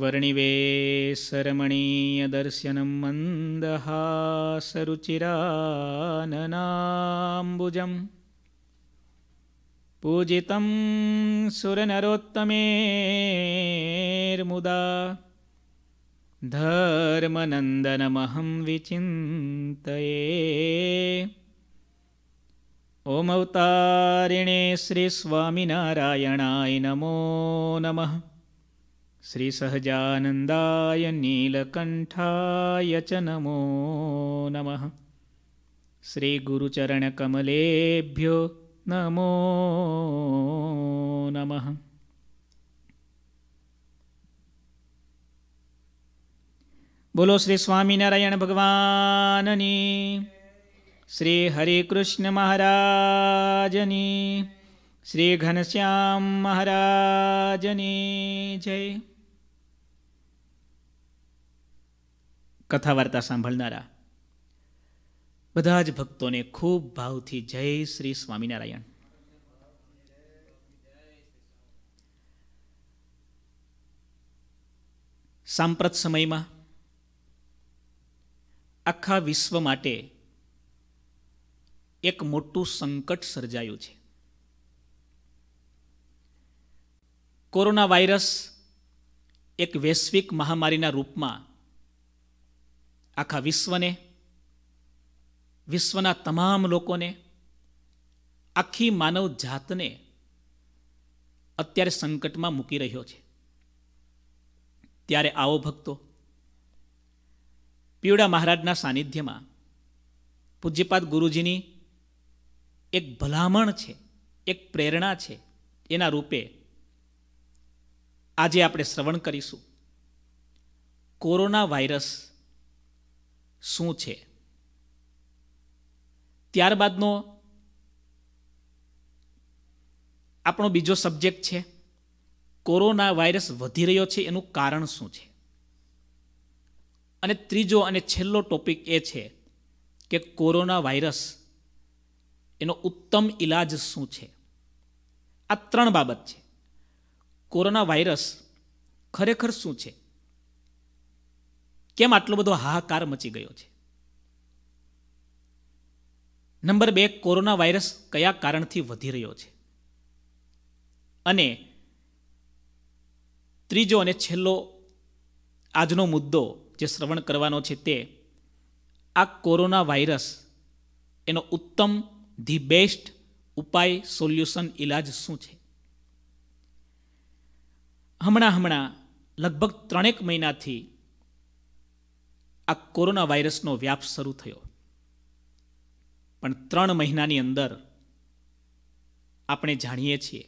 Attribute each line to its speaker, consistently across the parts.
Speaker 1: वर्णिवेसरमणीयदर्शनं मन्दहासरुचिराननाम्बुजम् पूजितं सुरनरोत्तमेर्मुदा धर्मनन्दनमहं विचिन्तये ॐ अवतारिणे श्रीस्वामिनारायणाय नमो नमः શ્રી સહજાનંદાય નીલકંઠાય ચ નમો નમઃ શ્રી ગુરુચરણકમલેભ્યો નમો નમઃ બોલો શ્રી સ્વામિનારાયણ ભગવાનની શ્રી હરિકૃષ્ણ મહારાજની શ્રી ઘનશ્યામ મહારાજની જય કથા વાર્તા સાંભળનારા બધા જ ભક્તોને ખૂબ ભાવથી જય શ્રી સ્વામિનારાયણ સાંપ્રત સમયમાં આખા વિશ્વ માટે એક મોટું સંકટ સર્જાયું છે કોરોના વાયરસ એક વૈશ્વિક મહામારીના રૂપમાં આખા વિશ્વને વિશ્વના તમામ લોકોને આખી માનવ જાતને અત્યારે સંકટમાં મૂકી રહ્યો છે ત્યારે આવો ભક્તો પીવડા મહારાજના સાનિધ્યમાં પૂજ્યપાદ ગુરુજીની એક ભલામણ છે એક પ્રેરણા છે એના રૂપે આજે આપણે શ્રવણ કરીશું કોરોના વાયરસ શું છે ત્યારબાદનો આપણો બીજો સબ્જેક્ટ છે કોરોના વાયરસ વધી રહ્યો છે એનું કારણ શું છે અને ત્રીજો અને છેલ્લો ટોપિક એ છે કે કોરોના વાયરસ એનો ઉત્તમ ઇલાજ શું છે આ ત્રણ બાબત છે કોરોના વાયરસ ખરેખર શું છે કેમ આટલો બધો હાહાકાર મચી ગયો છે નંબર બે કોરોના વાયરસ કયા કારણથી વધી રહ્યો છે અને ત્રીજો અને છેલ્લો આજનો મુદ્દો જે શ્રવણ કરવાનો છે તે આ કોરોના વાયરસ એનો ઉત્તમ ધી બેસ્ટ ઉપાય સોલ્યુશન ઇલાજ શું છે હમણાં હમણાં લગભગ ત્રણેક મહિનાથી આ કોરોના વાયરસનો વ્યાપ શરૂ થયો પણ ત્રણ મહિનાની અંદર આપણે જાણીએ છીએ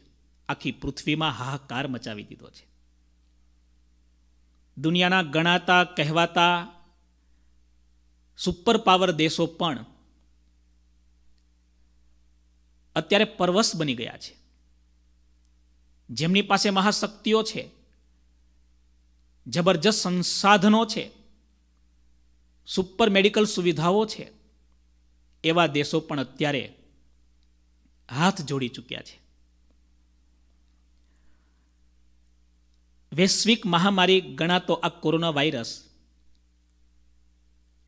Speaker 1: આખી પૃથ્વીમાં હાહાકાર મચાવી દીધો છે દુનિયાના ગણાતા કહેવાતા સુપર પાવર દેશો પણ અત્યારે પરવશ બની ગયા છે જેમની પાસે મહાશક્તિઓ છે જબરજસ્ત સંસાધનો છે સુપર મેડિકલ સુવિધાઓ છે એવા દેશો પણ અત્યારે હાથ જોડી ચૂક્યા છે વૈશ્વિક મહામારી ગણાતો આ કોરોના વાયરસ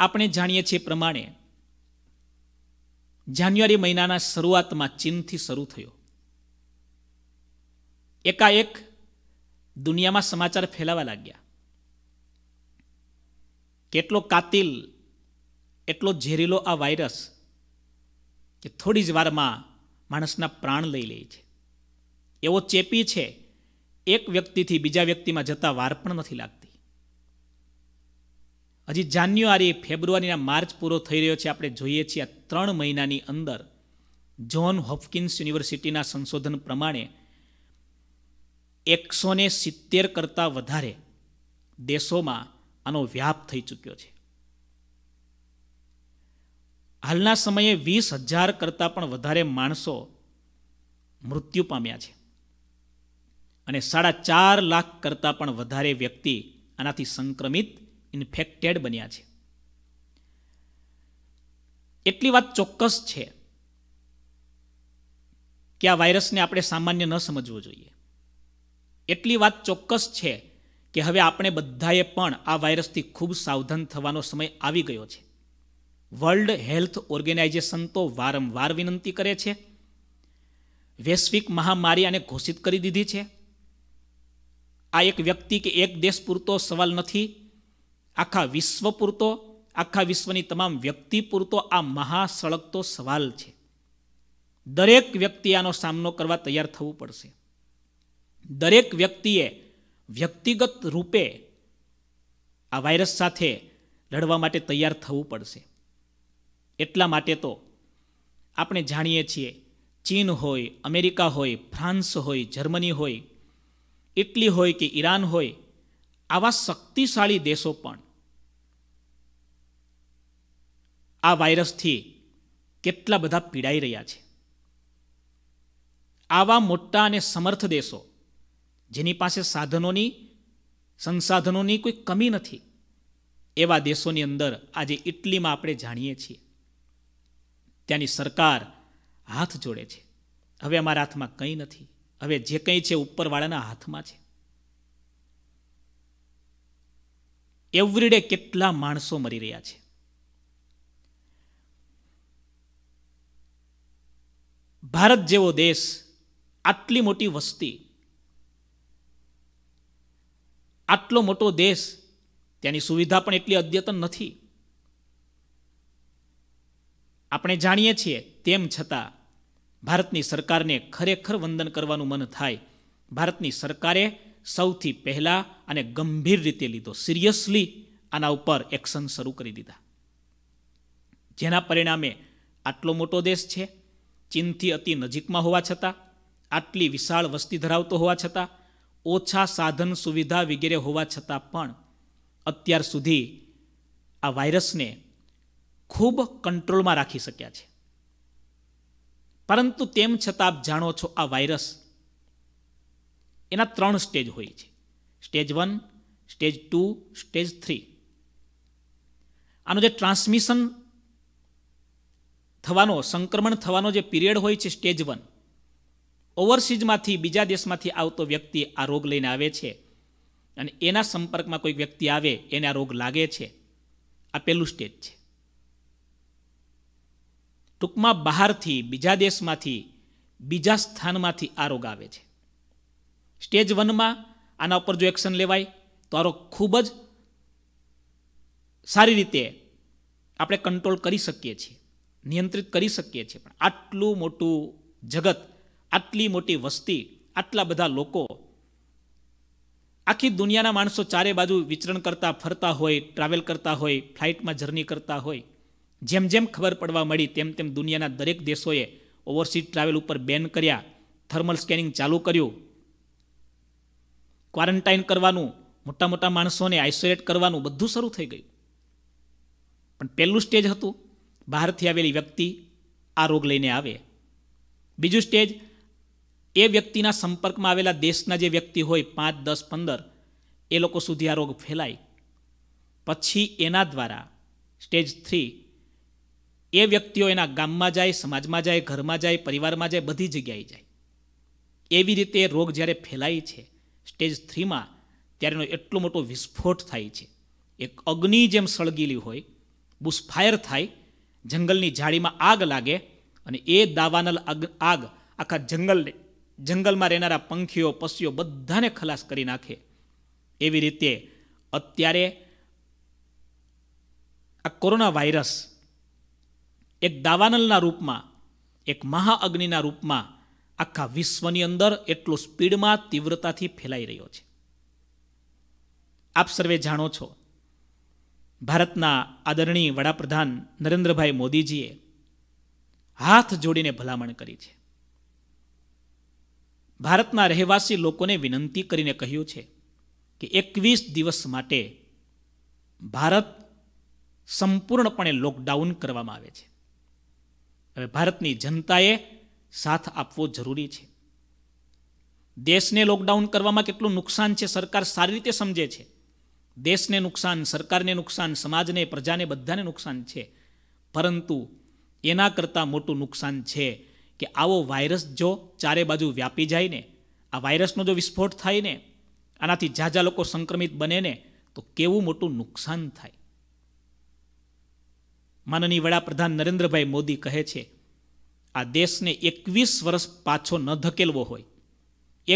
Speaker 1: આપણે જાણીએ છીએ પ્રમાણે જાન્યુઆરી મહિનાના શરૂઆતમાં ચીનથી શરૂ થયો એકાએક દુનિયામાં સમાચાર ફેલાવા લાગ્યા કેટલો કાતિલ એટલો ઝેરીલો આ વાયરસ કે થોડી જ વારમાં માણસના પ્રાણ લઈ લે છે એવો ચેપી છે એક વ્યક્તિથી બીજા વ્યક્તિમાં જતા વાર પણ નથી લાગતી હજી જાન્યુઆરી ફેબ્રુઆરીના માર્ચ પૂરો થઈ રહ્યો છે આપણે જોઈએ છીએ આ ત્રણ મહિનાની અંદર જ્હોન હોપકિન્સ યુનિવર્સિટીના સંશોધન પ્રમાણે એકસો સિત્તેર કરતાં વધારે દેશોમાં આનો વ્યાપ થઈ ચૂક્યો છે હાલના સમયે વીસ હજાર કરતાં પણ વધારે માણસો મૃત્યુ પામ્યા છે અને સાડા ચાર લાખ કરતાં પણ વધારે વ્યક્તિ આનાથી સંક્રમિત ઇન્ફેક્ટેડ બન્યા છે એટલી વાત ચોક્કસ છે કે આ વાયરસને આપણે સામાન્ય ન સમજવું જોઈએ એટલી વાત ચોક્કસ છે કે હવે આપણે બધાએ પણ આ વાયરસથી ખૂબ સાવધાન થવાનો સમય આવી ગયો છે વર્લ્ડ હેલ્થ ઓર્ગેનાઇઝેશન તો વારંવાર વિનંતી કરે છે વૈશ્વિક મહામારી આને ઘોષિત કરી દીધી છે આ એક વ્યક્તિ કે એક દેશ પૂરતો સવાલ નથી આખા વિશ્વ પૂરતો આખા વિશ્વની તમામ વ્યક્તિ પૂરતો આ મહાસળગતો સવાલ છે દરેક વ્યક્તિ આનો સામનો કરવા તૈયાર થવું પડશે દરેક વ્યક્તિએ વ્યક્તિગત રૂપે આ વાયરસ સાથે લડવા માટે તૈયાર થવું પડશે એટલા માટે તો આપણે જાણીએ છીએ ચીન હોય અમેરિકા હોય ફ્રાન્સ હોય જર્મની હોય ઇટલી હોય કે ઈરાન હોય આવા શક્તિશાળી દેશો પણ આ વાયરસથી કેટલા બધા પીડાઈ રહ્યા છે આવા મોટા અને સમર્થ દેશો જેની પાસે સાધનોની સંસાધનોની કોઈ કમી નથી એવા દેશોની અંદર આજે ઇટલીમાં આપણે જાણીએ છીએ ત્યાંની સરકાર હાથ જોડે છે હવે અમારા હાથમાં કંઈ નથી હવે જે કંઈ છે ઉપરવાળાના હાથમાં છે એવરીડે કેટલા માણસો મરી રહ્યા છે ભારત જેવો દેશ આટલી મોટી વસ્તી આટલો મોટો દેશ ત્યાંની સુવિધા પણ એટલી અદ્યતન નથી આપણે જાણીએ છીએ તેમ છતાં ભારતની સરકારને ખરેખર વંદન કરવાનું મન થાય ભારતની સરકારે સૌથી પહેલાં અને ગંભીર રીતે લીધો સિરિયસલી આના ઉપર એક્શન શરૂ કરી દીધા જેના પરિણામે આટલો મોટો દેશ છે ચીનથી અતિ નજીકમાં હોવા છતાં આટલી વિશાળ વસ્તી ધરાવતો હોવા છતાં ઓછા સાધન સુવિધા વગેરે હોવા છતાં પણ અત્યાર સુધી આ વાયરસને ખૂબ કંટ્રોલમાં રાખી શક્યા છે પરંતુ તેમ છતાં આપ જાણો છો આ વાયરસ એના ત્રણ સ્ટેજ હોય છે stage one stage two stage three આનું જે ટ્રાન્સમિશન થવાનો સંક્રમણ થવાનો જે પીરિયડ હોય છે સ્ટેજ વન ઓવરસીઝમાંથી બીજા દેશમાંથી આવતો વ્યક્તિ આ રોગ લઈને આવે છે અને એના સંપર્કમાં કોઈક વ્યક્તિ આવે એને આ રોગ લાગે છે આ પહેલું સ્ટેજ છે ટૂંકમાં બહારથી બીજા દેશમાંથી બીજા સ્થાનમાંથી આ રોગ આવે છે સ્ટેજ વનમાં આના ઉપર જો એક્શન લેવાય તો આ રોગ ખૂબ જ સારી રીતે આપણે કંટ્રોલ કરી શકીએ છીએ નિયંત્રિત કરી શકીએ છીએ પણ આટલું મોટું જગત આટલી મોટી વસ્તી આટલા બધા લોકો આખી દુનિયાના માણસો ચારે બાજુ વિચરણ કરતા ફરતા હોય ટ્રાવેલ કરતા હોય ફ્લાઇટમાં જર્ની કરતા હોય જેમ જેમ ખબર પડવા મળી તેમ તેમ દુનિયાના દરેક દેશોએ ઓવરસીઝ ટ્રાવેલ ઉપર બેન કર્યા થર્મલ સ્કેનિંગ ચાલુ કર્યું ક્વોરન્ટાઇન કરવાનું મોટા મોટા માણસોને આઇસોલેટ કરવાનું બધું શરૂ થઈ ગયું પણ પહેલું સ્ટેજ હતું બહારથી આવેલી વ્યક્તિ આ રોગ લઈને આવે બીજું સ્ટેજ એ વ્યક્તિના સંપર્કમાં આવેલા દેશના જે વ્યક્તિ હોય પાંચ દસ પંદર એ લોકો સુધી આ રોગ ફેલાય પછી એના દ્વારા સ્ટેજ થ્રી એ વ્યક્તિઓ એના ગામમાં જાય સમાજમાં જાય ઘરમાં જાય પરિવારમાં જાય બધી જગ્યાએ જાય એવી રીતે રોગ જ્યારે ફેલાય છે સ્ટેજ થ્રીમાં ત્યારે એનો એટલો મોટો વિસ્ફોટ થાય છે એક અગ્નિ જેમ સળગેલી હોય બુશફાયર થાય જંગલની જાળીમાં આગ લાગે અને એ દાવાનલ આગ આગ આખા જંગલને જંગલમાં રહેનારા પંખીઓ પશુઓ બધાને ખલાસ કરી નાખે એવી રીતે અત્યારે આ કોરોના વાયરસ એક દાવાનલના રૂપમાં એક મહાઅગ્નિના રૂપમાં આખા વિશ્વની અંદર એટલો સ્પીડમાં તીવ્રતાથી ફેલાઈ રહ્યો છે આપ સર્વે જાણો છો ભારતના આદરણીય વડાપ્રધાન નરેન્દ્રભાઈ મોદીજીએ હાથ જોડીને ભલામણ કરી છે ભારતના રહેવાસી લોકોને વિનંતી કરીને કહ્યું છે કે એકવીસ દિવસ માટે ભારત સંપૂર્ણપણે લોકડાઉન કરવામાં આવે છે હવે ભારતની જનતાએ સાથ આપવો જરૂરી છે દેશને લોકડાઉન કરવામાં કેટલું નુકસાન છે સરકાર સારી રીતે સમજે છે દેશને નુકસાન સરકારને નુકસાન સમાજને પ્રજાને બધાને નુકસાન છે પરંતુ એના કરતાં મોટું નુકસાન છે કે આવો વાયરસ જો ચારે બાજુ વ્યાપી જાય ને આ વાયરસનો જો વિસ્ફોટ થાય ને આનાથી ઝાઝા લોકો સંક્રમિત બને ને તો કેવું મોટું નુકસાન થાય માનનીય વડાપ્રધાન નરેન્દ્રભાઈ મોદી કહે છે આ દેશને એકવીસ વર્ષ પાછો ન ધકેલવો હોય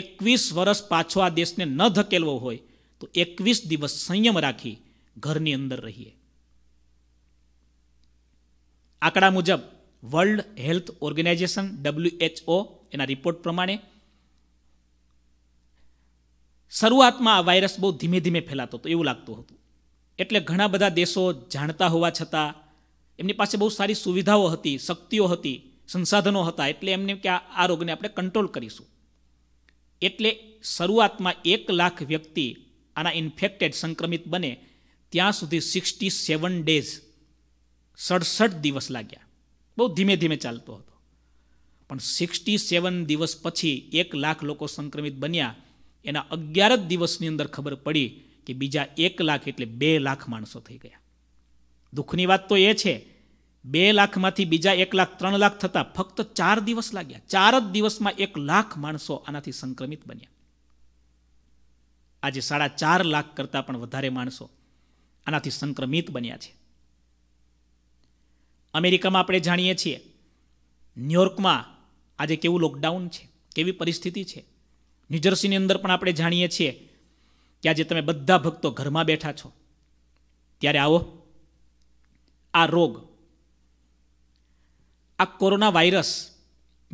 Speaker 1: એકવીસ વર્ષ પાછો આ દેશને ન ધકેલવો હોય તો એકવીસ દિવસ સંયમ રાખી ઘરની અંદર રહીએ આંકડા મુજબ વર્લ્ડ હેલ્થ ઓર્ગેનાઇઝેશન ડબલ્યુએચઓ એના રિપોર્ટ પ્રમાણે શરૂઆતમાં આ વાયરસ બહુ ધીમે ધીમે ફેલાતો હતો એવું લાગતું હતું એટલે ઘણા બધા દેશો જાણતા હોવા છતાં એમની પાસે બહુ સારી સુવિધાઓ હતી શક્તિઓ હતી સંસાધનો હતા એટલે એમને કે આ રોગને આપણે કંટ્રોલ કરીશું એટલે શરૂઆતમાં એક લાખ વ્યક્તિ આના ઇન્ફેક્ટેડ સંક્રમિત બને ત્યાં સુધી સિક્સટી સેવન ડેઝ સડસઠ દિવસ લાગ્યા બહુ ધીમે ધીમે ચાલતો હતો પણ સિક્સટી સેવન દિવસ પછી એક લાખ લોકો સંક્રમિત બન્યા એના અગિયાર જ દિવસની અંદર ખબર પડી કે બીજા એક લાખ એટલે બે લાખ માણસો થઈ ગયા દુઃખની વાત તો એ છે બે લાખમાંથી બીજા એક લાખ ત્રણ લાખ થતાં ફક્ત ચાર દિવસ લાગ્યા ચાર જ દિવસમાં એક લાખ માણસો આનાથી સંક્રમિત બન્યા આજે સાડા ચાર લાખ કરતાં પણ વધારે માણસો આનાથી સંક્રમિત બન્યા છે અમેરિકામાં આપણે જાણીએ છીએ ન્યુયોર્કમાં આજે કેવું લોકડાઉન છે કેવી પરિસ્થિતિ છે ન્યૂજર્સીની અંદર પણ આપણે જાણીએ છીએ કે આજે તમે બધા ભક્તો ઘરમાં બેઠા છો ત્યારે આવો આ રોગ આ કોરોના વાયરસ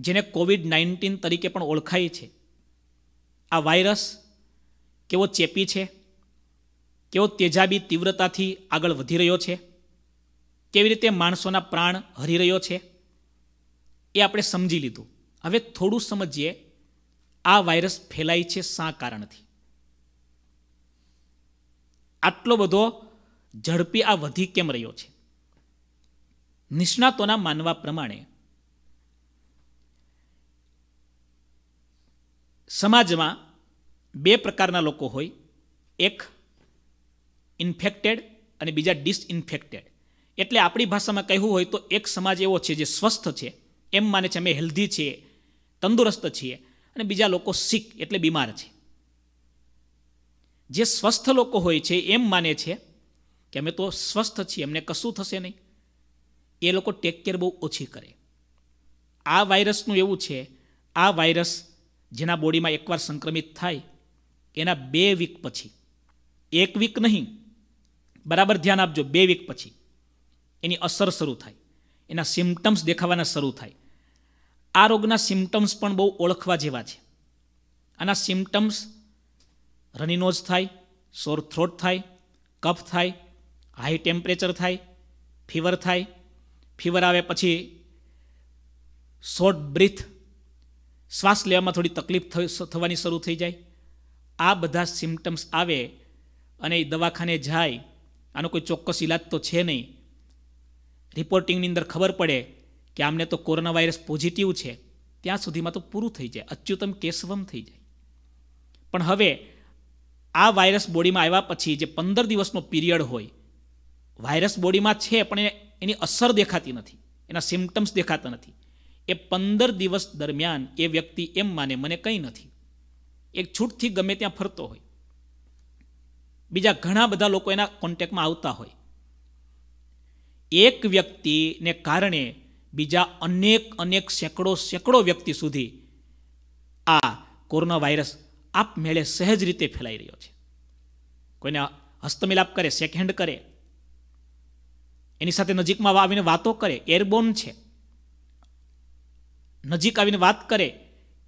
Speaker 1: જેને કોવિડ નાઇન્ટીન તરીકે પણ ઓળખાય છે આ વાયરસ કેવો ચેપી છે કેવો તેજાબી તીવ્રતાથી આગળ વધી રહ્યો છે કેવી રીતે માણસોના પ્રાણ હરી રહ્યો છે એ આપણે સમજી લીધું હવે થોડું સમજીએ આ વાયરસ ફેલાય છે શા કારણથી આટલો બધો ઝડપી આ વધી કેમ રહ્યો છે નિષ્ણાતોના માનવા પ્રમાણે સમાજમાં બે પ્રકારના લોકો હોય એક ઇન્ફેક્ટેડ અને બીજા ડિસઇન્ફેક્ટેડ એટલે આપણી ભાષામાં કહેવું હોય તો એક સમાજ એવો છે જે સ્વસ્થ છે એમ માને છે અમે હેલ્ધી છીએ તંદુરસ્ત છીએ અને બીજા લોકો સિક એટલે બીમાર છે જે સ્વસ્થ લોકો હોય છે એમ માને છે કે અમે તો સ્વસ્થ છીએ એમને કશું થશે નહીં એ લોકો ટેક કેર બહુ ઓછી કરે આ વાયરસનું એવું છે આ વાયરસ જેના બોડીમાં એકવાર સંક્રમિત થાય એના બે વીક પછી એક વીક નહીં બરાબર ધ્યાન આપજો બે વીક પછી એની અસર શરૂ થાય એના સિમ્ટમ્સ દેખાવાના શરૂ થાય આ રોગના સિમ્ટમ્સ પણ બહુ ઓળખવા જેવા છે આના સિમ્ટમ્સ રનીનોઝ થાય સોર થ્રોટ થાય કફ થાય હાઈ ટેમ્પરેચર થાય ફીવર થાય ફીવર આવે પછી શોર્ટ બ્રીથ શ્વાસ લેવામાં થોડી તકલીફ થવાની શરૂ થઈ જાય આ બધા સિમ્ટમ્સ આવે અને એ દવાખાને જાય આનો કોઈ ચોક્કસ ઇલાજ તો છે નહીં રિપોર્ટિંગની અંદર ખબર પડે કે આમને તો કોરોના વાયરસ પોઝિટિવ છે ત્યાં સુધીમાં તો પૂરું થઈ જાય અચ્યુતમ કેશવમ થઈ જાય પણ હવે આ વાયરસ બોડીમાં આવ્યા પછી જે પંદર દિવસનો પીરિયડ હોય વાયરસ બોડીમાં છે પણ એની અસર દેખાતી નથી એના સિમ્ટમ્સ દેખાતા નથી એ પંદર દિવસ દરમિયાન એ વ્યક્તિ એમ માને મને કંઈ નથી એક છૂટથી ગમે ત્યાં ફરતો હોય બીજા ઘણા બધા લોકો એના કોન્ટેક્ટમાં આવતા હોય એક વ્યક્તિને કારણે બીજા અનેક અનેક સેંકડો સેંકડો વ્યક્તિ સુધી આ કોરોના વાયરસ આપમેળે સહેજ રીતે ફેલાઈ રહ્યો છે કોઈને હસ્તમિલાપ કરે સેકહેન્ડ કરે એની સાથે નજીકમાં આવીને વાતો કરે એરબોન છે નજીક આવીને વાત કરે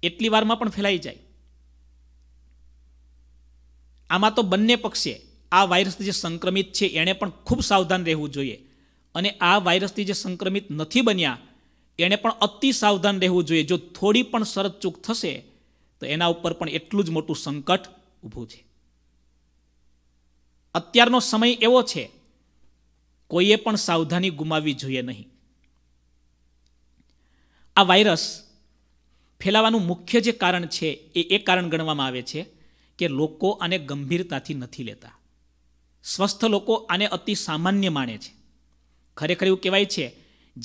Speaker 1: એટલી વારમાં પણ ફેલાઈ જાય આમાં તો બંને પક્ષે આ વાયરસથી જે સંક્રમિત છે એણે પણ ખૂબ સાવધાન રહેવું જોઈએ અને આ વાયરસથી જે સંક્રમિત નથી બન્યા એણે પણ અતિ સાવધાન રહેવું જોઈએ જો થોડી પણ શરત ચૂક થશે તો એના ઉપર પણ એટલું જ મોટું સંકટ ઊભું છે અત્યારનો સમય એવો છે કોઈએ પણ સાવધાની ગુમાવવી જોઈએ નહીં આ વાયરસ ફેલાવાનું મુખ્ય જે કારણ છે એ એ કારણ ગણવામાં આવે છે કે લોકો આને ગંભીરતાથી નથી લેતા સ્વસ્થ લોકો આને અતિ સામાન્ય માણે છે ખરેખર એવું કહેવાય છે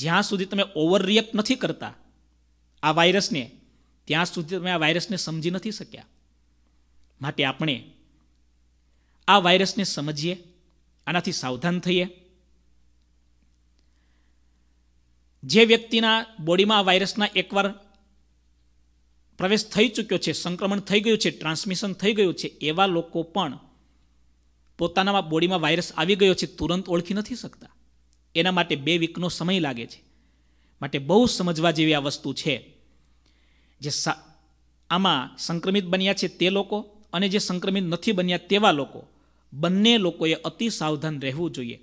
Speaker 1: જ્યાં સુધી તમે ઓવર રિએક્ટ નથી કરતા આ વાયરસને ત્યાં સુધી તમે આ વાયરસને સમજી નથી શક્યા માટે આપણે આ વાયરસને સમજીએ આનાથી સાવધાન થઈએ જે વ્યક્તિના બોડીમાં આ વાયરસના એકવાર પ્રવેશ થઈ ચૂક્યો છે સંક્રમણ થઈ ગયું છે ટ્રાન્સમિશન થઈ ગયું છે એવા લોકો પણ પોતાના બોડીમાં વાયરસ આવી ગયો છે તુરંત ઓળખી નથી શકતા એના માટે બે વીકનો સમય લાગે છે માટે બહુ સમજવા જેવી આ વસ્તુ છે જે આમાં સંક્રમિત બન્યા છે તે લોકો અને જે સંક્રમિત નથી બન્યા તેવા લોકો બંને લોકોએ અતિ સાવધાન રહેવું જોઈએ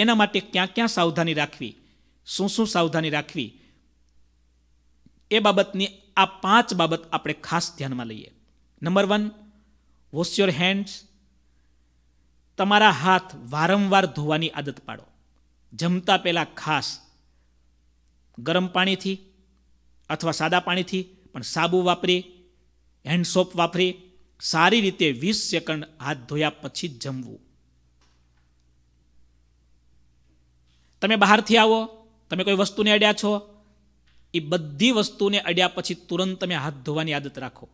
Speaker 1: એના માટે ક્યાં ક્યાં સાવધાની રાખવી શું શું સાવધાની રાખવી એ બાબતની આ પાંચ બાબત આપણે ખાસ ધ્યાનમાં લઈએ number one wash your hands તમારા હાથ વારંવાર ધોવાની આદત પાડો જમતા પહેલાં ખાસ ગરમ પાણીથી અથવા સાદા પાણીથી પણ સાબુ વાપરી હેન્ડ સોપ વાપરી સારી રીતે વીસ સેકન્ડ હાથ ધોયા પછી જમવું તમે બહારથી આવો તમે કોઈ વસ્તુને અડ્યા છો એ બધી વસ્તુને અડ્યા પછી તુરંત તમે હાથ ધોવાની આદત રાખો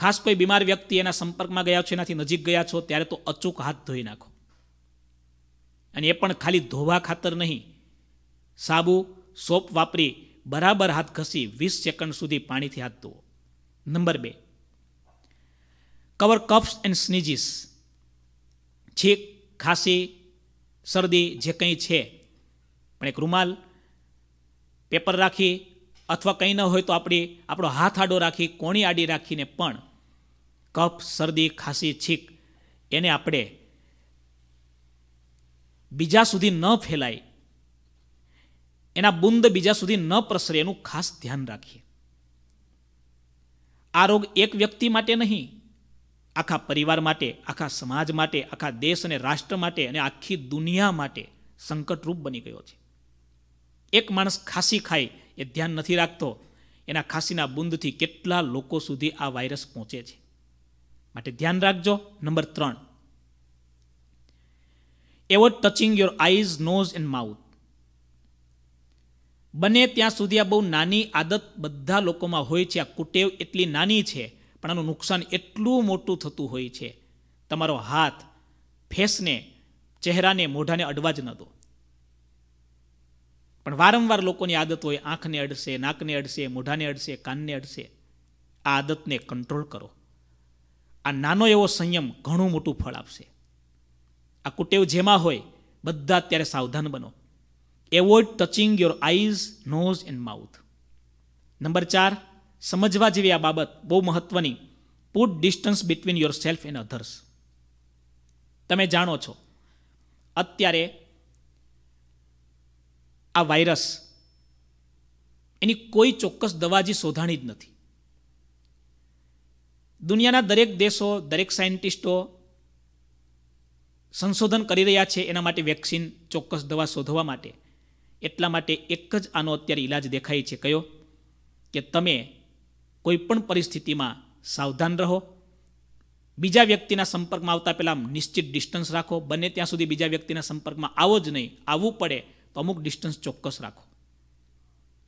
Speaker 1: ખાસ કોઈ બીમાર વ્યક્તિ એના સંપર્કમાં ગયા છો એનાથી નજીક ગયા છો ત્યારે તો અચૂક હાથ ધોઈ નાખો અને એ પણ ખાલી ધોવા ખાતર નહીં સાબુ સોપ વાપરી બરાબર હાથ ઘસી વીસ સેકન્ડ સુધી પાણીથી હાથ ધોવો નંબર બે કવર કફ્સ એન્ડ સ્નીજીસ છીક ખાંસી શરદી જે કંઈ છે પણ એક રૂમાલ પેપર રાખી અથવા કંઈ ન હોય તો આપણી આપણો હાથ આડો રાખી કોણી આડી રાખીને પણ કફ શરદી ખાંસી છીક એને આપણે બીજા સુધી ન ફેલાય એના બુંદ બીજા સુધી ન પ્રસરે એનું ખાસ ધ્યાન રાખીએ આ રોગ એક વ્યક્તિ માટે નહીં આખા પરિવાર માટે આખા સમાજ માટે આખા દેશ અને રાષ્ટ્ર માટે અને આખી દુનિયા માટે સંકટરૂપ બની ગયો છે એક માણસ ખાંસી ખાય એ ધ્યાન નથી રાખતો એના ખાંસીના બુંદથી કેટલા લોકો સુધી આ વાયરસ પહોંચે છે માટે ધ્યાન રાખજો નંબર ત્રણ avoid touching your eyes nose and mouth બને ત્યાં સુધી આ બહુ નાની આદત બધા લોકોમાં હોય છે આ કુટેવ એટલી નાની છે પણ આનું નુકસાન એટલું મોટું થતું હોય છે તમારો હાથ ફેસને ચહેરાને મોઢાને અડવા જ ન દો પણ વારંવાર લોકોની આદત હોય આંખને અડશે નાકને અડશે મોઢાને અડશે કાનને અડશે આ આદતને કંટ્રોલ કરો આ નાનો એવો સંયમ ઘણું મોટું ફળ આપશે આ કુટેવ જેમાં હોય બધા અત્યારે સાવધાન બનો avoid touching your eyes nose and mouth number ચાર સમજવા જેવી આ બાબત બહુ મહત્ત્વની put distance between yourself and others તમે જાણો છો અત્યારે આ વાયરસ એની કોઈ ચોક્કસ દવાજી શોધાણી જ નથી દુનિયાના દરેક દેશો દરેક સાયન્ટિસ્ટો સંશોધન કરી રહ્યા છે એના માટે વેક્સિન ચોક્કસ દવા શોધવા માટે એટલા માટે એક જ આનો અત્યારે ઇલાજ દેખાય છે કયો કે તમે કોઈપણ પરિસ્થિતિમાં સાવધાન રહો બીજા વ્યક્તિના સંપર્કમાં આવતા પહેલાં નિશ્ચિત ડિસ્ટન્સ રાખો બને ત્યાં સુધી બીજા વ્યક્તિના સંપર્કમાં આવો જ નહીં આવવું પડે તો અમુક ડિસ્ટન્સ ચોક્કસ રાખો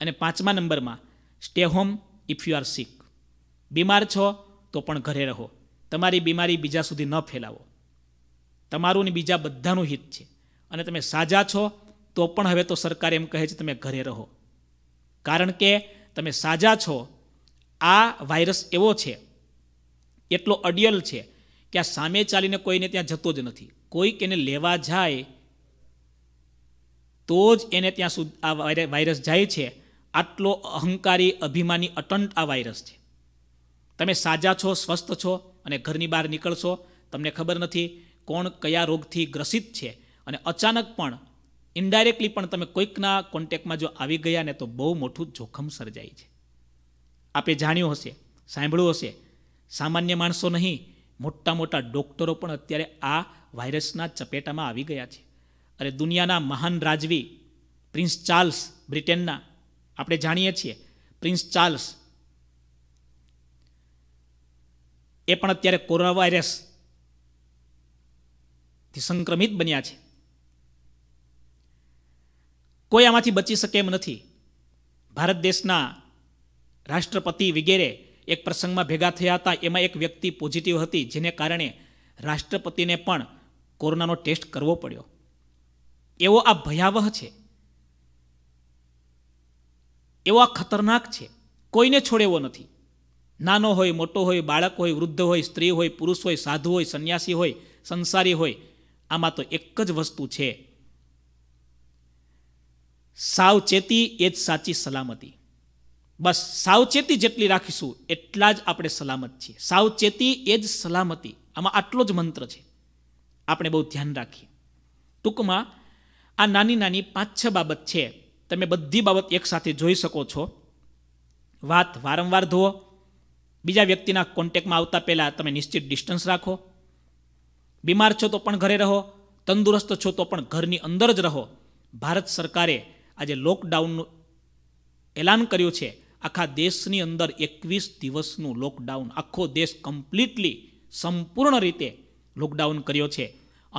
Speaker 1: અને પાંચમા નંબરમાં stay home if you are sick બીમાર છો તો પણ ઘરે રહો તમારી બીમારી બીજા સુધી ન ફેલાવો તમારું ને બીજા બધાનું હિત છે અને તમે સાજા છો તો પણ હવે તો સરકાર એમ કહે છે તમે ઘરે રહો કારણ કે તમે સાજા છો આ વાયરસ એવો છે એટલો અડિયલ છે કે આ સામે ચાલીને કોઈને ત્યાં જતો જ નથી કોઈક એને લેવા જાય તો જ એને ત્યાં સુધી આ વાયરસ જાય છે આટલો અહંકારી અભિમાની અટંટ આ વાયરસ છે તમે સાજા છો સ્વસ્થ છો અને ઘરની બહાર નીકળશો તમને ખબર નથી કોણ કયા રોગથી ગ્રસિત છે અને અચાનક પણ ઇન્ડાયરેક્ટલી પણ તમે કોઈકના કોન્ટેક્ટમાં જો આવી ગયા ને તો બહુ મોટું જોખમ સર્જાય છે આપે જાણ્યું હશે સાંભળ્યું હશે સામાન્ય માણસો નહીં મોટા મોટા ડોક્ટરો પણ અત્યારે આ વાયરસના ચપેટામાં આવી ગયા છે અરે દુનિયાના મહાન રાજવી પ્રિન્સ ચાર્લ્સ બ્રિટનના આપણે જાણીએ છીએ પ્રિન્સ ચાર્લ્સ એ પણ અત્યારે કોરોના વાયરસ થી સંક્રમિત બન્યા છે કોઈ આમાંથી બચી શકે એમ નથી ભારત દેશના રાષ્ટ્રપતિ વગેરે એક પ્રસંગમાં ભેગા થયા હતા એમાં એક વ્યક્તિ પોઝિટિવ હતી જેને કારણે રાષ્ટ્રપતિને પણ કોરોનાનો ટેસ્ટ કરવો પડ્યો એવો આ ભયાવહ છે એવો આ ખતરનાક છે કોઈને છોડેવો નથી નાનો હોય મોટો હોય બાળક હોય વૃદ્ધ હોય સ્ત્રી હોય પુરુષ હોય સાધુ હોય સંન્યાસી હોય સંસારી હોય આમાં તો એક જ વસ્તુ છે સાવચેતી એ જ સાચી સલામતી બસ સાવચેતી જેટલી રાખીશું એટલા જ આપણે સલામત છીએ સાવચેતી એ જ સલામતી આમાં આટલો જ મંત્ર છે આપણે બહુ ધ્યાન રાખીએ ટૂંકમાં આ નાની નાની પાંચ છ બાબત છે તમે બધી બાબત એકસાથે જોઈ શકો છો વાત વારંવાર ધોવો બીજા વ્યક્તિના કોન્ટેકમાં આવતા પહેલાં તમે નિશ્ચિત ડિસ્ટન્સ રાખો બીમાર છો તો પણ ઘરે રહો તંદુરસ્ત છો તો પણ ઘરની અંદર જ રહો ભારત સરકારે આજે લોકડાઉનનું એલાન કર્યું છે આખા દેશની અંદર એકવીસ દિવસનું લોકડાઉન આખો દેશ કમ્પ્લીટલી સંપૂર્ણ રીતે લોકડાઉન કર્યો છે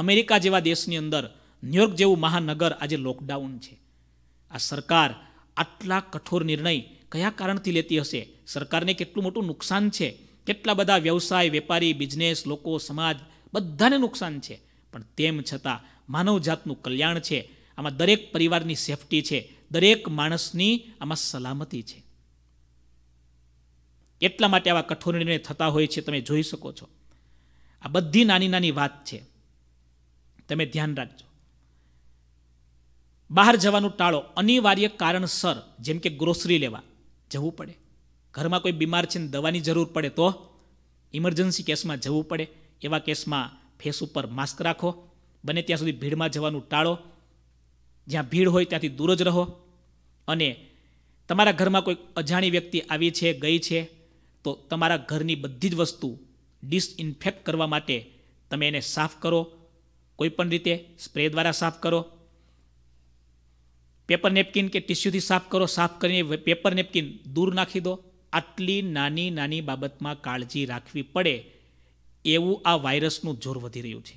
Speaker 1: અમેરિકા જેવા દેશની અંદર ન્યુયોર્ક જેવું મહાનગર આજે લોકડાઉન છે આ સરકાર આટલા કઠોર નિર્ણય કયા કારણથી લેતી હશે સરકારને કેટલું મોટું નુકસાન છે કેટલા બધા વ્યવસાય વેપારી બિઝનેસ લોકો સમાજ બધાને નુકસાન છે પણ તેમ છતાં માનવજાતનું કલ્યાણ છે આમાં દરેક પરિવારની સેફટી છે દરેક માણસની આમાં સલામતી છે એટલા માટે આવા કઠોર નિર્ણય થતા હોય છે તમે જોઈ શકો છો આ બધી નાની નાની વાત છે તમે ધ્યાન રાખજો બહાર જવાનું ટાળો અનિવાર્ય કારણસર જેમ કે ગ્રોસરી લેવા જવું પડે ઘરમાં કોઈ બીમાર છે ને દવાની જરૂર પડે તો ઇમરજન્સી કેસમાં જવું પડે એવા કેસમાં ફેસ ઉપર માસ્ક રાખો બને ત્યાં સુધી ભીડમાં જવાનું ટાળો જ્યાં ભીડ હોય ત્યાંથી દૂર જ રહો અને તમારા ઘરમાં કોઈ અજાણી વ્યક્તિ આવી છે ગઈ છે તો તમારા ઘરની બધી જ વસ્તુ ડિસઇન્ફેક્ટ કરવા માટે તમે એને સાફ કરો કોઈપણ રીતે સ્પ્રે દ્વારા સાફ કરો પેપર નેપકિન કે ટિશ્યુથી સાફ કરો સાફ કરીને પેપર નેપકિન દૂર નાખી દો આટલી નાની નાની બાબતમાં કાળજી રાખવી પડે એવું આ વાયરસનું જોર વધી રહ્યું છે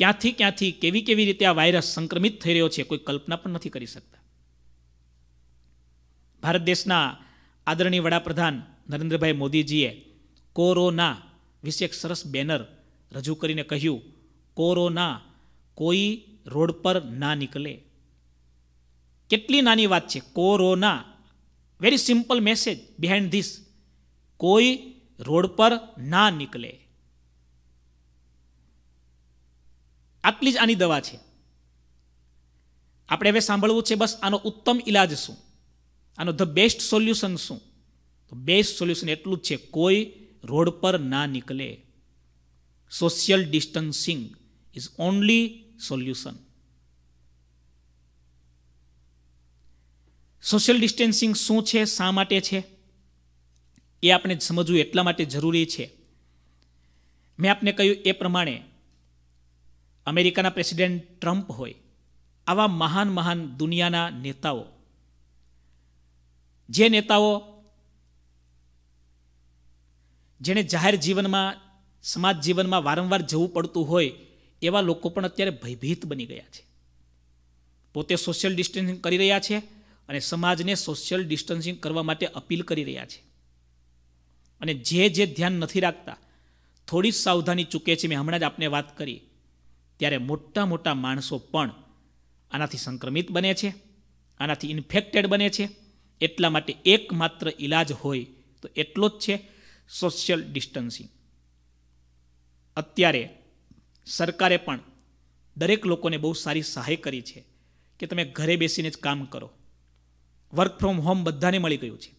Speaker 1: ક્યાંથી ક્યાંથી કેવી કેવી રીતે આ વાયરસ સંક્રમિત થઈ રહ્યો છે કોઈ કલ્પના પણ નથી કરી શકતા ભારત દેશના આદરણીય વડાપ્રધાન નરેન્દ્રભાઈ મોદીજીએ કોરોના વિશે એક સરસ બેનર રજૂ કરીને કહ્યું કોરોના કોઈ રોડ પર ના નીકળે કેટલી નાની વાત છે corona very simple message behind this કોઈ રોડ પર ના નીકળે આટલી જ આની દવા છે આપણે હવે સાંભળવું છે બસ આનો ઉત્તમ ઇલાજ શું આનો ધ બેસ્ટ સોલ્યુશન શું તો બેસ્ટ સોલ્યુશન એટલું જ છે કોઈ રોડ પર ના નીકળે social distancing is only solution social distancing શું છે શા માટે છે એ આપણે સમજવું એટલા માટે જરૂરી છે મેં આપને કહ્યું એ પ્રમાણે અમેરિકાના પ્રેસિડેન્ટ ટ્રમ્પ હોય આવા મહાન મહાન દુનિયાના નેતાઓ જે નેતાઓ જેણે જાહેર જીવનમાં સમાજ જીવનમાં વારંવાર જવું પડતું હોય એવા લોકો પણ અત્યારે ભયભીત બની ગયા છે પોતે સોશિયલ ડિસ્ટન્સિંગ કરી રહ્યા છે અને સમાજને સોશિયલ ડિસ્ટન્સિંગ કરવા માટે અપીલ કરી રહ્યા છે અને જે જે ધ્યાન નથી રાખતા થોડી જ સાવધાની ચૂકે છે મેં હમણાં જ આપને વાત કરી ત્યારે મોટા મોટા માણસો પણ આનાથી સંક્રમિત બને છે આનાથી ઇન્ફેક્ટેડ બને છે એટલા માટે એકમાત્ર ઈલાજ હોય તો એટલો જ છે સોશિયલ ડિસ્ટન્સિંગ અત્યારે સરકારે પણ દરેક લોકોને બહુ સારી સહાય કરી છે કે તમે ઘરે બેસીને જ કામ કરો વર્ક ફ્રોમ હોમ બધાને મળી ગયું છે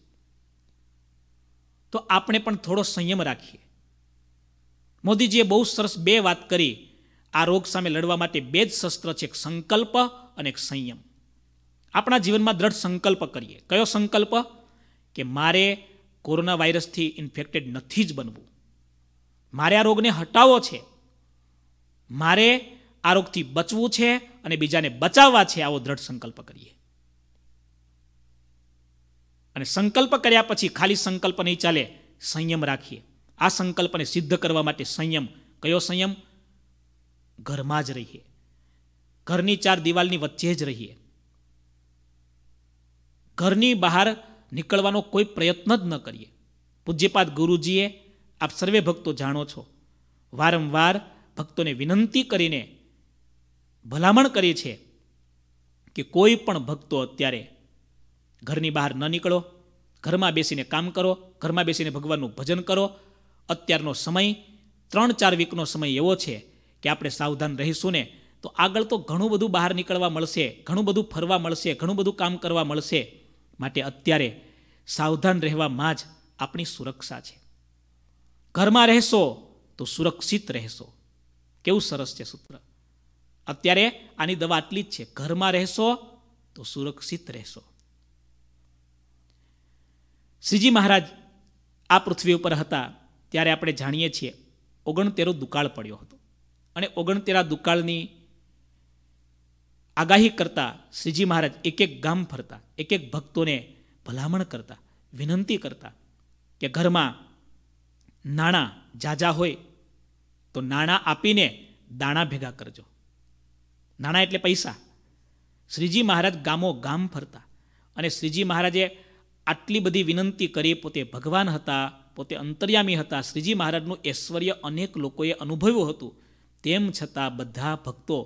Speaker 1: તો આપણે પણ થોડો સંયમ રાખીએ મોદીજીએ બહુ સરસ બે વાત કરી આ રોગ સામે લડવા માટે બે જ શસ્ત્ર છે એક સંકલ્પ અને એક સંયમ આપણા જીવનમાં દ્રઢ સંકલ્પ કરીએ કયો સંકલ્પ કે મારે કોરોના વાયરસથી ઇન્ફેક્ટેડ નથી જ બનવું મારે આ રોગને હટાવવો છે મારે આ રોગથી બચવું છે અને બીજાને બચાવવા છે આવો દ્રઢ સંકલ્પ કરીએ અને સંકલ્પ કર્યા પછી ખાલી સંકલ્પ નહીં ચાલે સંયમ રાખીએ આ સંકલ્પને સિદ્ધ કરવા માટે સંયમ કયો સંયમ ઘરમાં જ રહીએ ઘરની ચાર દિવાલની વચ્ચે જ રહીએ ઘરની બહાર નીકળવાનો કોઈ પ્રયત્ન જ ન કરીએ પૂજ્યપાદ ગુરુજીએ આપ સર્વે ભક્તો જાણો છો વારંવાર ભક્તોને વિનંતી કરીને ભલામણ કરી છે કે કોઈ પણ ભક્તો અત્યારે ઘરની બહાર ન નીકળો ઘરમાં બેસીને કામ કરો ઘરમાં બેસીને ભગવાનનું ભજન કરો અત્યારનો સમય ત્રણ ચાર વીકનો સમય એવો છે કે આપણે સાવધાન રહીશું ને તો આગળ તો ઘણું બધું બહાર નીકળવા મળશે ઘણું બધું ફરવા મળશે ઘણું બધું કામ કરવા મળશે માટે અત્યારે સાવધાન રહેવામાં જ આપણી સુરક્ષા છે ઘરમાં રહેશો તો સુરક્ષિત રહેશો કેવું સરસ છે સૂત્ર અત્યારે આની દવા આટલી જ છે ઘરમાં રહેશો તો સુરક્ષિત રહેશો શ્રીજી મહારાજ આ પૃથ્વી ઉપર હતા ત્યારે આપણે જાણીએ છીએ ઓગણતેરો દુકાળ પડ્યો હતો અને ઓગણતેરા દુકાળની આગાહી કરતા શ્રીજી મહારાજ એક એક ગામ ફરતા એક એક ભક્તોને ભલામણ કરતા વિનંતી કરતા કે ઘરમાં નાણાં જાજા હોય તો નાણાં આપીને દાણા ભેગા કરજો નાણાં એટલે પૈસા શ્રીજી મહારાજ ગામો ગામ ફરતા અને શ્રીજી મહારાજે આટલી બધી વિનંતી કરી પોતે ભગવાન હતા પોતે અંતર્યામી હતા શ્રીજી મહારાજનું ઐશ્વર્ય અનેક લોકોએ અનુભવ્યું હતું તેમ છતાં બધા ભક્તો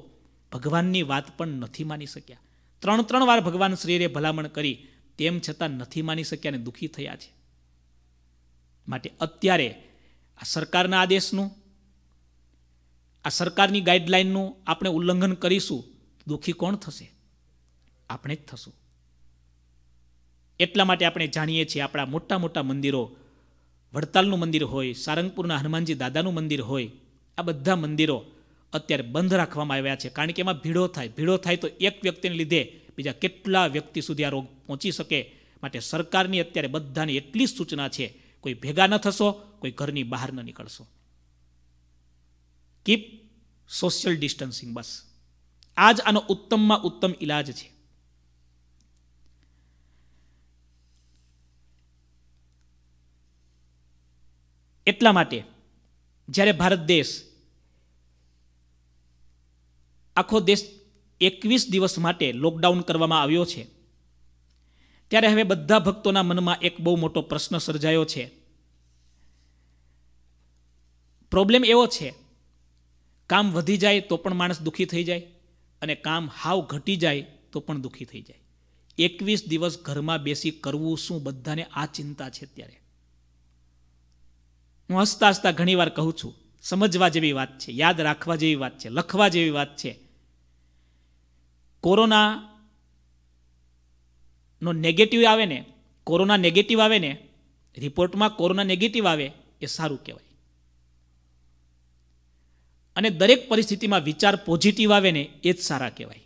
Speaker 1: ભગવાનની વાત પણ નથી માની શક્યા ત્રણ ત્રણ વાર ભગવાન શ્રીએ ભલામણ કરી તેમ છતાં નથી માની શક્યા અને દુઃખી થયા છે માટે અત્યારે આ સરકારના આદેશનું આ સરકારની ગાઈડલાઇનનું આપણે ઉલ્લંઘન કરીશું દુઃખી કોણ થશે આપણે જ થશું એટલા માટે આપણે જાણીએ છીએ આપણા મોટા મોટા મંદિરો વડતાલનું મંદિર હોય સારંગપુરના હનુમાનજી દાદાનું મંદિર હોય આ બધા મંદિરો અત્યારે બંધ રાખવામાં આવ્યા છે કારણ કે એમાં ભીડો થાય ભીડો થાય તો એક વ્યક્તિને લીધે બીજા કેટલા વ્યક્તિ સુધી આ રોગ પહોંચી શકે માટે સરકારની અત્યારે બધાની એટલી સૂચના છે કોઈ ભેગા ન થશો કોઈ ઘરની બહાર ન નીકળશો કીપ સોશિયલ ડિસ્ટન્સિંગ બસ આ જ આનો ઉત્તમમાં ઉત્તમ ઇલાજ છે એટલા માટે જ્યારે ભારત દેશ આખો દેશ એકવીસ દિવસ માટે લોકડાઉન કરવામાં આવ્યો છે ત્યારે હવે બધા ભક્તોના મનમાં એક બહુ મોટો પ્રશ્ન સર્જાયો છે પ્રોબ્લેમ એવો છે કામ વધી જાય તો પણ માણસ દુઃખી થઈ જાય અને કામ હાવ ઘટી જાય તો પણ દુઃખી થઈ જાય એકવીસ દિવસ ઘરમાં બેસી કરવું શું બધાને આ ચિંતા છે ત્યારે હું હસતા હસતા ઘણીવાર કહું છું સમજવા જેવી વાત છે યાદ રાખવા જેવી વાત છે લખવા જેવી વાત છે કોરોના નો નેગેટિવ આવે ને કોરોના નેગેટિવ આવે ને રિપોર્ટમાં કોરોના નેગેટિવ આવે એ સારું કહેવાય અને દરેક પરિસ્થિતિમાં વિચાર પોઝિટિવ આવે ને એ જ સારા કહેવાય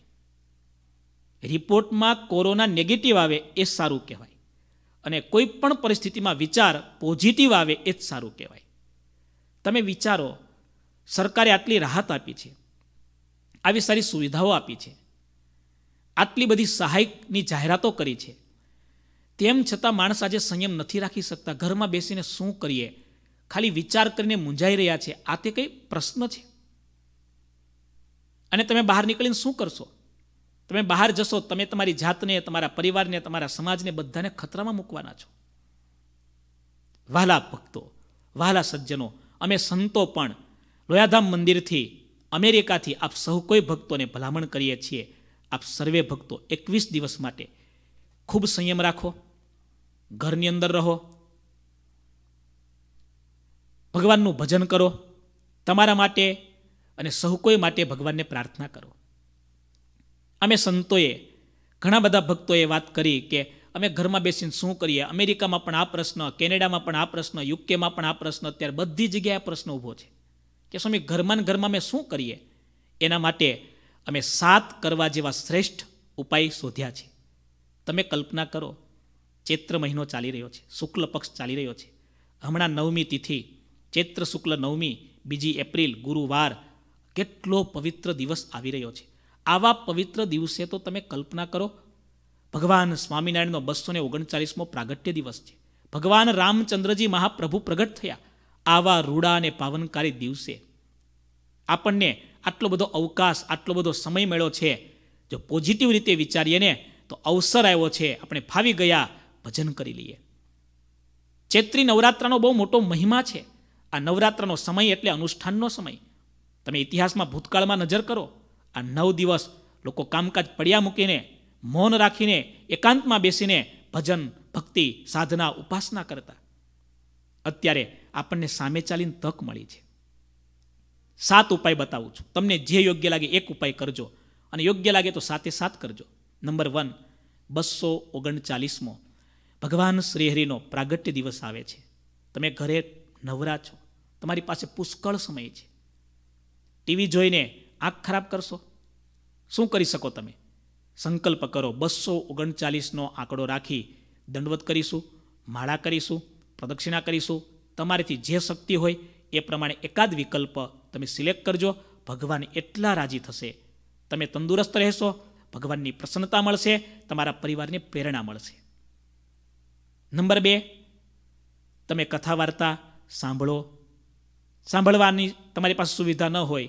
Speaker 1: રિપોર્ટમાં કોરોના નેગેટિવ આવે એ સારું કહેવાય અને કોઈ પણ પરિસ્થિતિમાં વિચાર પોઝિટિવ આવે એ જ સારું કહેવાય તમે વિચારો સરકારે આટલી રાહત આપી છે આવી સારી સુવિધાઓ આપી છે આટલી બધી સહાયની જાહેરાતો કરી છે તેમ છતાં માણસ આજે સંયમ નથી રાખી શકતા ઘરમાં બેસીને શું કરીએ ખાલી વિચાર કરીને મૂંઝાઈ રહ્યા છે આ તે કંઈ પ્રશ્ન છે અને તમે બહાર નીકળીને શું કરશો તમે બહાર જશો તમે તમારી જાતને તમારા પરિવારને તમારા સમાજને બધાને ખતરામાં મૂકવાના છો વહાલા ભક્તો વહાલા સજ્જનો અમે સંતો પણ લોયાધામ મંદિરથી અમેરિકાથી આપ સૌ કોઈ ભક્તોને ભલામણ કરીએ છીએ આપ સર્વે ભક્તો એકવીસ દિવસ માટે ખૂબ સંયમ રાખો ઘરની અંદર રહો ભગવાનનું ભજન કરો તમારા માટે અને સહુ કોઈ માટે ભગવાનને પ્રાર્થના કરો અમે સંતોએ ઘણા બધા ભક્તોએ વાત કરી કે અમે ઘરમાં બેસીને શું કરીએ અમેરિકામાં પણ આ પ્રશ્ન કેનેડામાં પણ આ પ્રશ્ન યુકેમાં પણ આ પ્રશ્ન અત્યારે બધી જગ્યાએ આ પ્રશ્ન ઊભો છે કે સ્વામી ઘરમાં ઘરમાં અમે શું કરીએ એના માટે અમે સાત કરવા જેવા શ્રેષ્ઠ ઉપાય શોધ્યા છે તમે કલ્પના કરો ચૈત્ર મહિનો ચાલી રહ્યો છે શુક્લ પક્ષ ચાલી રહ્યો છે હમણાં નવમી તિથિ ચૈત્ર શુક્લ નવમી બીજી એપ્રિલ ગુરુવાર કેટલો પવિત્ર દિવસ આવી રહ્યો છે આવા પવિત્ર દિવસે તો તમે કલ્પના કરો ભગવાન સ્વામિનારાયણનો બસો ને ઓગણચાલીસમો પ્રાગટ્ય દિવસ છે ભગવાન રામચંદ્રજી મહાપ્રભુ પ્રગટ થયા આવા રૂડા અને પાવનકારી દિવસે આપણને આટલો બધો અવકાશ આટલો બધો સમય મળ્યો છે જો પોઝિટિવ રીતે વિચારીએ ને તો અવસર આવ્યો છે આપણે ફાવી ગયા ભજન કરી લઈએ ચૈત્રી નવરાત્રાનો બહુ મોટો મહિમા છે આ નવરાત્રાનો સમય એટલે અનુષ્ઠાનનો સમય તમે ઇતિહાસમાં ભૂતકાળમાં નજર કરો આ નવ દિવસ લોકો કામકાજ પડ્યા મૂકીને મૌન રાખીને એકાંતમાં બેસીને ભજન ભક્તિ સાધના ઉપાસના કરતા અત્યારે આપણને સામે ચાલીને તક મળી છે સાત ઉપાય બતાવું છું તમને જે યોગ્ય લાગે એક ઉપાય કરજો અને યોગ્ય લાગે તો સાતે સાત કરજો નંબર વન બસો ઓગણચાલીસમો ભગવાન શ્રીહરિનો પ્રાગટ્ય દિવસ આવે છે તમે ઘરે નવરા છો તમારી પાસે પુષ્કળ સમય છે ટીવી જોઈને આંખ ખરાબ કરશો શું કરી શકો તમે સંકલ્પ કરો બસો ઓગણચાલીસનો આંકડો રાખી દંડવત કરીશું માળા કરીશું પ્રદક્ષિણા કરીશું તમારીથી જે શક્તિ હોય એ પ્રમાણે એકાદ વિકલ્પ તમે સિલેક્ટ કરજો ભગવાન એટલા રાજી થશે તમે તંદુરસ્ત રહેશો ભગવાનની પ્રસન્નતા મળશે તમારા પરિવારને પ્રેરણા મળશે નંબર બે તમે કથા વાર્તા સાંભળો સાંભળવાની તમારી પાસે સુવિધા ન હોય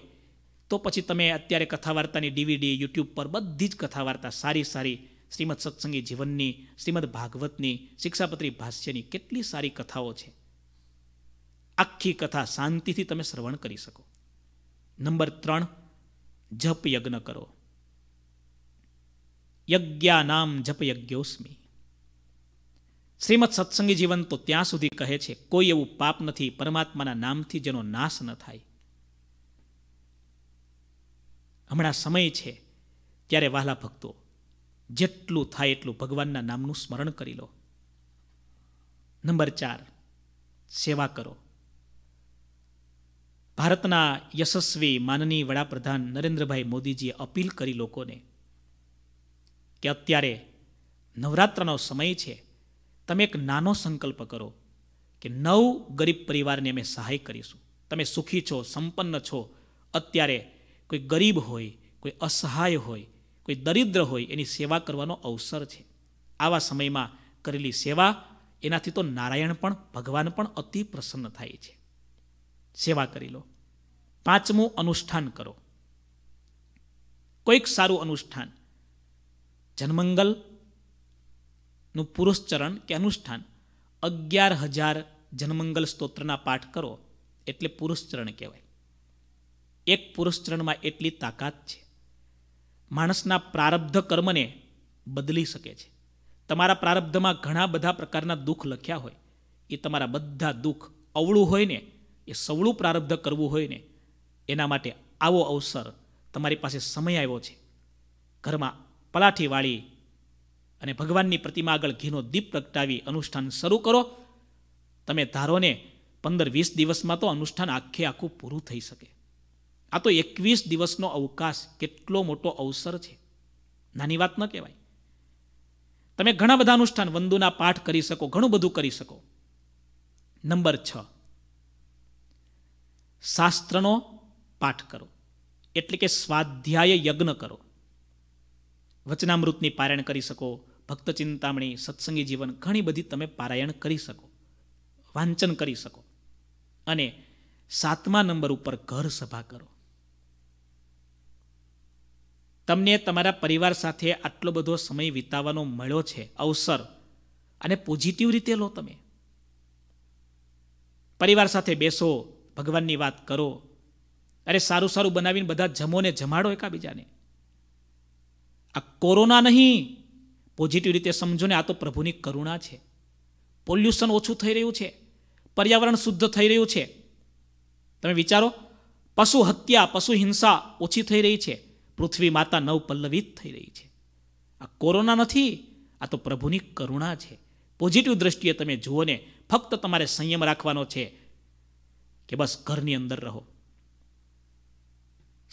Speaker 1: તો પછી તમે અત્યારે કથાવાર્તાની ડીવીડી યુટ્યુબ પર બધી જ કથાવાર્તા સારી સારી શ્રીમદ સત્સંગી જીવનની શ્રીમદ ભાગવતની શિક્ષાપત્રી ભાષ્યની કેટલી સારી કથાઓ છે આખી કથા શાંતિથી તમે શ્રવણ કરી શકો નંબર ત્રણ જપ યજ્ઞ કરો યજ્ઞા નામ જપ યજ્ઞોસ્મી શ્રીમદ સત્સંગી જીવન તો ત્યાં સુધી કહે છે કોઈ એવું પાપ નથી પરમાત્માના નામથી જેનો નાશ ન થાય હમણાં સમય છે ત્યારે વહાલા ભક્તો જેટલું થાય એટલું ભગવાનના નામનું સ્મરણ કરી લો નંબર ચાર સેવા કરો ભારતના યશસ્વી માનની વડાપ્રધાન નરેન્દ્રભાઈ મોદીજીએ અપીલ કરી લોકોને કે અત્યારે નવરાત્રનો સમય છે તમે એક નાનો સંકલ્પ કરો કે નવ ગરીબ પરિવારને અમે સહાય કરીશું તમે સુખી છો સંપન્ન છો અત્યારે કોઈ ગરીબ હોય કોઈ અસહાય હોય કોઈ દરિદ્ર હોય એની સેવા કરવાનો અવસર છે આવા સમયમાં કરેલી સેવા એનાથી તો નારાયણ પણ ભગવાન પણ અતિ પ્રસન્ન થાય છે સેવા કરી લો પાંચમું અનુષ્ઠાન કરો કોઈક સારું અનુષ્ઠાન જનમંગલનું પુરુષચરણ કે અનુષ્ઠાન અગિયાર હજાર જનમંગલ સ્તોત્રના પાઠ કરો એટલે પુરુષચરણ કહેવાય એક પુરુષ ચરણમાં એટલી તાકાત છે માણસના પ્રારબ્ધ કર્મને બદલી શકે છે તમારા પ્રારબ્ધમાં ઘણા બધા પ્રકારના દુઃખ લખ્યા હોય એ તમારા બધા દુઃખ અવળું હોય ને એ સવળું પ્રારબ્ધ કરવું હોય ને એના માટે આવો અવસર તમારી પાસે સમય આવ્યો છે ઘરમાં પલાઠી વાળી અને ભગવાનની પ્રતિમા આગળ ઘીનો દીપ પ્રગટાવી અનુષ્ઠાન શરૂ કરો તમે ધારો ને પંદર વીસ દિવસમાં તો અનુષ્ઠાન આખે આખું પૂરું થઈ શકે આ તો એકવીસ દિવસનો અવકાશ કેટલો મોટો અવસર છે નાની વાત ન કહેવાય તમે ઘણા બધા અનુષ્ઠાન વંદુના પાઠ કરી શકો ઘણું બધું કરી શકો નંબર છ શાસ્ત્રનો પાઠ કરો એટલે કે સ્વાધ્યાય યજ્ઞ કરો વચનામૃતની પારાયણ કરી શકો ભક્ત ચિંતામણી સત્સંગી જીવન ઘણી બધી તમે પારાયણ કરી શકો વાંચન કરી શકો અને સાતમા નંબર ઉપર ઘર સભા કરો તમને તમારા પરિવાર સાથે આટલો બધો સમય વિતાવવાનો મળ્યો છે અવસર અને પોઝિટિવ રીતે લો તમે પરિવાર સાથે બેસો ભગવાનની વાત કરો અરે સારું સારું બનાવીને બધા જમોને જમાડો એકાબીજાને આ કોરોના નહીં પોઝિટિવ રીતે સમજો ને આ તો પ્રભુની કરુણા છે પોલ્યુશન ઓછું થઈ રહ્યું છે પર્યાવરણ શુદ્ધ થઈ રહ્યું છે તમે વિચારો પશુ હત્યા પશુ હિંસા ઓછી થઈ રહી છે પૃથ્વી માતા નવ પલ્લવિત થઈ રહી છે આ કોરોના નથી આ તો પ્રભુની કરુણા છે પોઝિટિવ દ્રષ્ટિએ તમે જુઓ ને ફક્ત તમારે સંયમ રાખવાનો છે કે બસ ઘરની અંદર રહો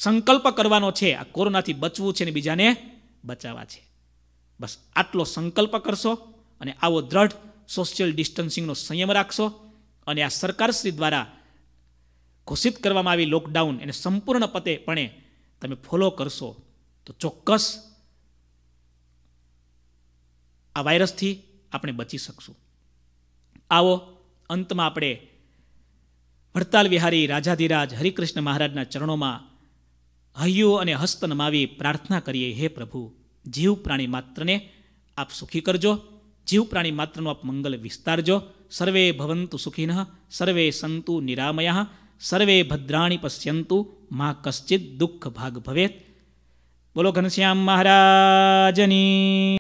Speaker 1: સંકલ્પ કરવાનો છે આ કોરોનાથી બચવું છે ને બીજાને બચાવવા છે બસ આટલો સંકલ્પ કરશો અને આવો દ્રઢ સોશિયલ ડિસ્ટન્સિંગનો સંયમ રાખશો અને આ સરકારશ્રી દ્વારા ઘોષિત કરવામાં આવી લોકડાઉન એને સંપૂર્ણપતે પણે તમે ફોલો કરશો તો ચોક્કસ આ વાયરસથી આપણે બચી શકશું આવો અંતમાં આપણે વડતાલ વિહારી રાજાધિરાજ હરિકૃષ્ણ મહારાજના ચરણોમાં હૈયું અને હસ્ત નમાવી પ્રાર્થના કરીએ હે પ્રભુ જીવ પ્રાણી માત્રને આપ સુખી કરજો જીવ પ્રાણી માત્રનો આપ મંગલ વિસ્તારજો સર્વે ભવંતુ સુખીન સર્વે સંતુ નિરામયા સર્વે ભદ્રાણી પશ્યંતુ માં કશ્ચિત દુઃખ ભાગ ભવેત બોલો ઘનશ્યામ મહારાજની